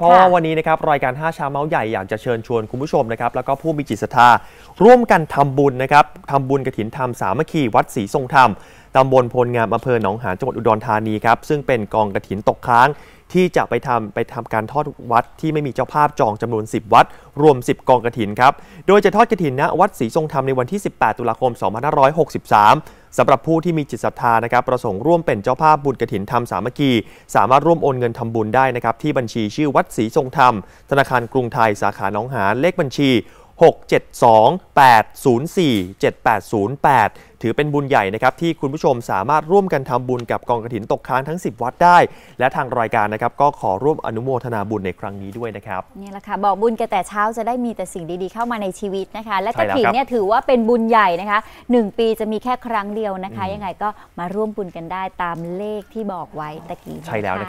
เพราะว่าวันนี้นะครับรายการ5ชาเมาส์ใหญ่อยากจะเชิญชวนคุณผู้ชมนะครับ แล้วก็ผู้มีจิตศรัทธาร่วมกันทำบุญนะครับทำบุญกระถินธรรมสามัคคีวัดศรีทรงธรรมตำบลพลงามอำเภอหนองหานจังหวัดอุดรธานีครับซึ่งเป็นกองกระถินตกค้าง ที่จะไปทำไปทำการทอดวัดที่ไม่มีเจ้าภาพจองจำนวน 10 วัด รวม 10 กองกระถินครับโดยจะทอดกระถินณวัดศรีทรงธรรมในวันที่ 18 ตุลาคม2563สำหรับผู้ที่มีจิตศรัทธา นะครับ ประสงค์ร่วมเป็นเจ้าภาพบุญกระถินธรรมสามัคคีสามารถร่วมโอนเงินทำบุญได้นะครับ ที่บัญชีชื่อวัดศรีทรงธรรม ธนาคารกรุงไทย สาขาหนองหา เลขบัญชี672-804-7808 ถือเป็นบุญใหญ่นะครับที่คุณผู้ชมสามารถร่วมกันทำบุญกับกองกระถินตกค้างทั้ง 10 วัดได้ และทางรายการนะครับ ก็ขอร่วมอนุโมทนาบุญในครั้งนี้ด้วยนะครับ นี่แหละค่ะบอกบุญกันแต่เช้าจะได้มีแต่สิ่งดีๆเข้ามาในชีวิตนะคะ และกระถินเนี่ยถือว่าเป็นบุญใหญ่นะคะ1ปีจะมีแค่ครั้งเดียวนะคะ ยังไงก็มาร่วมบุญกันได้ตามเลขที่บอกไว้ตะกี้ใช่แล้วนะครับ